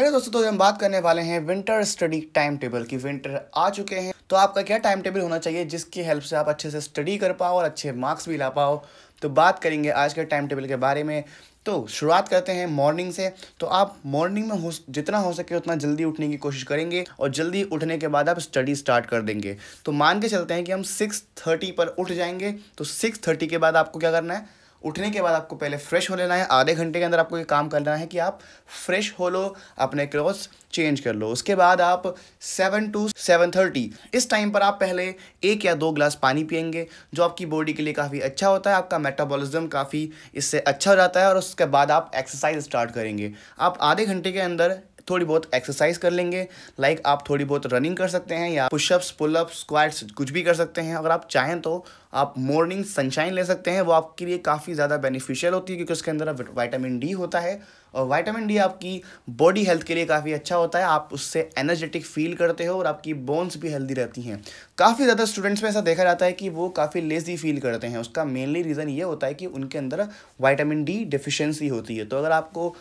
Hello दोस्तों तो हम बात करने वाले हैं विंटर स्टडी टाइम टेबल की विंटर आ चुके हैं तो आपका क्या टाइम टेबल होना चाहिए जिसकी हेल्प से आप अच्छे से स्टडी कर पाओ और अच्छे मार्क्स भी ला पाओ तो बात करेंगे आज के टाइम टेबल के बारे में तो शुरुआत करते हैं मॉर्निंग से तो आप मॉर्निंग में हो जितना हो सके उतना जल्दी उठने की कोशिश करेंगे और जल्दी उठने के बाद आप स्टडी स्टार्ट कर देंगे तो मान के चलते हैं कि हम सिक्स थर्टी पर उठ जाएंगे तो सिक्स थर्टी के बाद आपको क्या करना है उठने के बाद आपको पहले फ्रेश हो लेना है आधे घंटे के अंदर आपको ये काम करना है कि आप फ्रेश हो लो अपने क्लोथ्स चेंज कर लो उसके बाद आप सेवन टू सेवन थर्टी इस टाइम पर आप पहले एक या दो ग्लास पानी पियेंगे जो आपकी बॉडी के लिए काफ़ी अच्छा होता है आपका मेटाबॉलिज्म काफ़ी इससे अच्छा हो जाता है और उसके बाद आप एक्सरसाइज स्टार्ट करेंगे आप आधे घंटे के अंदर थोड़ी बहुत एक्सरसाइज कर लेंगे लाइक like आप थोड़ी बहुत रनिंग कर सकते हैं या पुशअप्स पुलअप्स स्क्वाट्स कुछ भी कर सकते हैं अगर आप चाहें तो आप मॉर्निंग सनशाइन ले सकते हैं वो आपके लिए काफ़ी ज़्यादा बेनिफिशियल होती है क्योंकि उसके अंदर वाइटामिन डी होता है और वाइटामिन डी आपकी बॉडी हेल्थ के लिए काफ़ी अच्छा होता है आप उससे एनर्जेटिक फील करते हो और आपकी बोन्स भी हेल्दी रहती हैं काफ़ी ज़्यादा स्टूडेंट्स में ऐसा देखा जाता है कि वो काफ़ी लेज़ी फील करते हैं उसका मेनली रीज़न ये होता है कि उनके अंदर वाइटामिन डी डिफिशेंसी होती है तो अगर आपको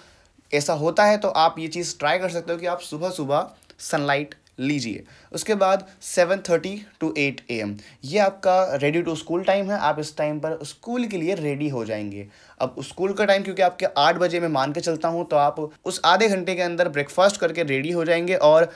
ऐसा होता है तो आप ये चीज़ ट्राई कर सकते हो कि आप सुबह सुबह सनलाइट लीजिए उसके बाद 7:30 टू ए एम ये आपका रेडी टू स्कूल टाइम है आप इस टाइम पर स्कूल के लिए रेडी हो जाएंगे अब स्कूल का टाइम क्योंकि आपके आठ बजे मैं मान के चलता हूँ तो आप उस आधे घंटे के अंदर ब्रेकफास्ट करके रेडी हो जाएंगे और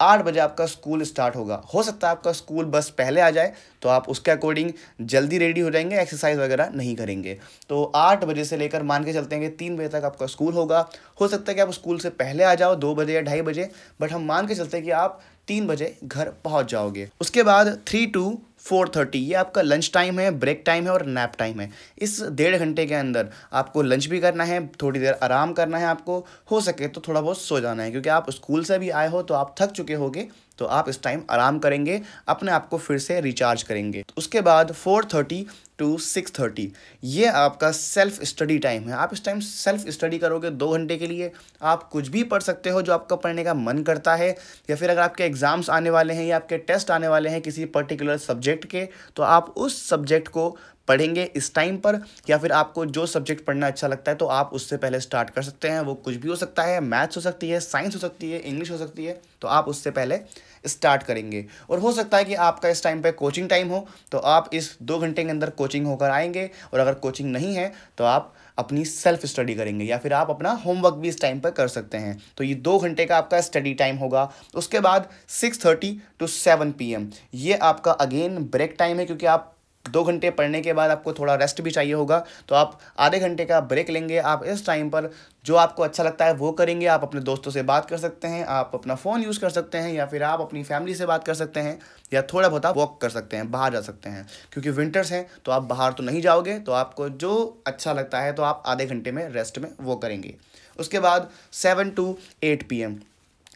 आठ बजे आपका स्कूल स्टार्ट होगा हो सकता है आपका स्कूल बस पहले आ जाए तो आप उसके अकॉर्डिंग जल्दी रेडी हो जाएंगे एक्सरसाइज वगैरह नहीं करेंगे तो आठ बजे से लेकर मान के चलते हैं कि तीन बजे तक आपका स्कूल होगा हो सकता है कि आप स्कूल से पहले आ जाओ दो बजे या ढाई बजे बट हम मान के चलते हैं कि आप तीन बजे घर पहुँच जाओगे उसके बाद थ्री टू फोर थर्टी ये आपका लंच टाइम है ब्रेक टाइम है और नैप टाइम है इस डेढ़ घंटे के अंदर आपको लंच भी करना है थोड़ी देर आराम करना है आपको हो सके तो थोड़ा बहुत सो जाना है क्योंकि आप स्कूल से भी आए हो तो आप थक चुके होगे तो आप इस टाइम आराम करेंगे अपने आप को फिर से रिचार्ज करेंगे उसके बाद four thirty to six thirty ये आपका सेल्फ स्टडी टाइम है आप इस टाइम सेल्फ स्टडी करोगे दो घंटे के लिए आप कुछ भी पढ़ सकते हो जो आपका पढ़ने का मन करता है या फिर अगर आपके एग्ज़ाम्स आने वाले हैं या आपके टेस्ट आने वाले हैं किसी पर्टिकुलर सब्जेक्ट के तो आप उस सब्जेक्ट को पढ़ेंगे इस टाइम पर या फिर आपको जो सब्जेक्ट पढ़ना अच्छा लगता है तो आप उससे पहले स्टार्ट कर सकते हैं वो कुछ भी हो सकता है मैथ्स हो सकती है साइंस हो सकती है इंग्लिश हो सकती है तो आप उससे पहले स्टार्ट करेंगे और हो सकता है कि आपका इस टाइम पे कोचिंग टाइम हो तो आप इस दो घंटे के अंदर कोचिंग होकर आएंगे और अगर कोचिंग नहीं है तो आप अपनी सेल्फ स्टडी करेंगे या फिर आप अपना होमवर्क भी इस टाइम पर कर सकते हैं तो ये दो घंटे का आपका स्टडी टाइम होगा उसके बाद six thirty to seven P ये आपका अगेन ब्रेक टाइम है क्योंकि आप दो घंटे पढ़ने के बाद आपको थोड़ा रेस्ट भी चाहिए होगा तो आप आधे घंटे का ब्रेक लेंगे आप इस टाइम पर जो आपको अच्छा लगता है वो करेंगे आप अपने दोस्तों से बात कर सकते हैं आप अपना फ़ोन यूज़ कर सकते हैं या फिर आप अपनी फैमिली से बात कर सकते हैं या थोड़ा बहुत आप वॉक कर सकते हैं बाहर जा सकते हैं क्योंकि विंटर्स हैं तो आप बाहर तो नहीं जाओगे तो आपको जो अच्छा लगता है तो आप आधे घंटे में रेस्ट में वो करेंगे उसके बाद seven to eight P M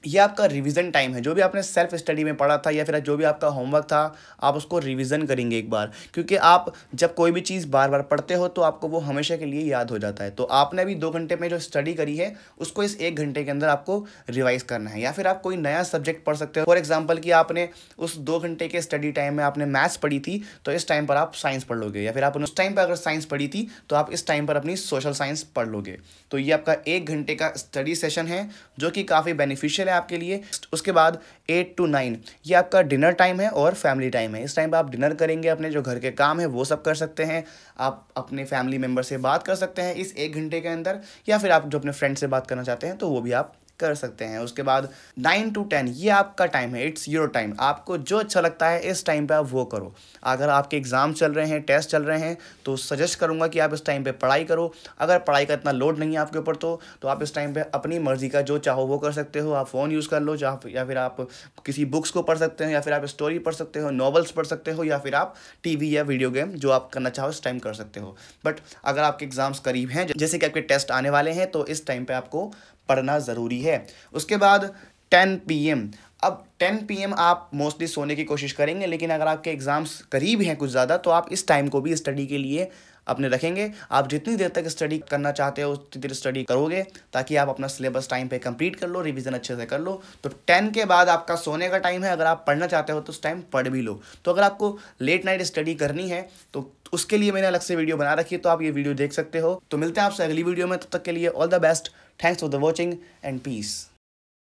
ये आपका रिवीजन टाइम है जो भी आपने सेल्फ स्टडी में पढ़ा था या फिर जो भी आपका होमवर्क था आप उसको रिवीजन करेंगे एक बार क्योंकि आप जब कोई भी चीज़ बार बार पढ़ते हो तो आपको वो हमेशा के लिए याद हो जाता है तो आपने अभी दो घंटे में जो स्टडी करी है उसको इस एक घंटे के अंदर आपको रिवाइज़ करना है या फिर आप कोई नया सब्जेक्ट पढ़ सकते हो फॉर एग्जाम्पल कि आपने उस दो घंटे के स्टडी टाइम में आपने मैथ्स पढ़ी थी तो इस टाइम पर आप साइंस पढ़ लोगे या फिर आप उस टाइम पर अगर साइंस पढ़ी थी तो आप इस टाइम पर अपनी सोशल साइंस पढ़ लोगे तो ये आपका एक घंटे का स्टडी सेशन है जो कि काफ़ी बेनिफिशियल है है आपके लिए उसके बाद एट टू नाइन ये आपका डिनर टाइम है और फैमिली टाइम है इस टाइम पर आप डिनर करेंगे अपने जो घर के काम है वो सब कर सकते हैं आप अपने फैमिली मेम्बर से बात कर सकते हैं इस एक घंटे के अंदर या फिर आप जो अपने फ्रेंड से बात करना चाहते हैं तो वो भी आप कर सकते हैं उसके बाद नाइन टू टेन ये आपका टाइम है इट्स योर टाइम आपको जो अच्छा लगता है इस टाइम पे आप वो करो अगर आपके एग्ज़ाम चल रहे हैं टेस्ट चल रहे हैं तो सजेस्ट करूंगा कि आप इस टाइम पे पढ़ाई करो अगर पढ़ाई का इतना लोड नहीं है आपके ऊपर तो तो आप इस टाइम पे अपनी मर्ज़ी का जो चाहो वो कर सकते हो आप फ़ोन यूज़ कर लो या फिर आप किसी बुक्स को पढ़ सकते हो या फिर आप स्टोरी पढ़ सकते हो नॉवल्स पढ़ सकते हो या फिर आप टी या वीडियो गेम जो आप करना चाहो इस टाइम कर सकते हो बट अगर आपके एग्ज़ाम्स करीब हैं जैसे कि आपके टेस्ट आने वाले हैं तो इस टाइम पर आपको पढ़ना ज़रूरी है उसके बाद टेन पी एम अब 10 पीएम आप मोस्टली सोने की कोशिश करेंगे लेकिन अगर आपके एग्ज़ाम्स करीब हैं कुछ ज़्यादा तो आप इस टाइम को भी स्टडी के लिए अपने रखेंगे आप जितनी देर तक स्टडी करना चाहते हो उतनी देर स्टडी करोगे ताकि आप अपना सिलेबस टाइम पे कंप्लीट कर लो रिवीजन अच्छे से कर लो तो टेन के बाद आपका सोने का टाइम है अगर आप पढ़ना चाहते हो तो उस टाइम पढ़ भी लो तो अगर आपको लेट नाइट स्टडी करनी है तो उसके लिए मैंने अलग से वीडियो बना रखी है तो आप ये वीडियो देख सकते हो तो मिलते हैं आपसे अगली वीडियो में तब तो तक के लिए all the best Thanks for the watching and peace.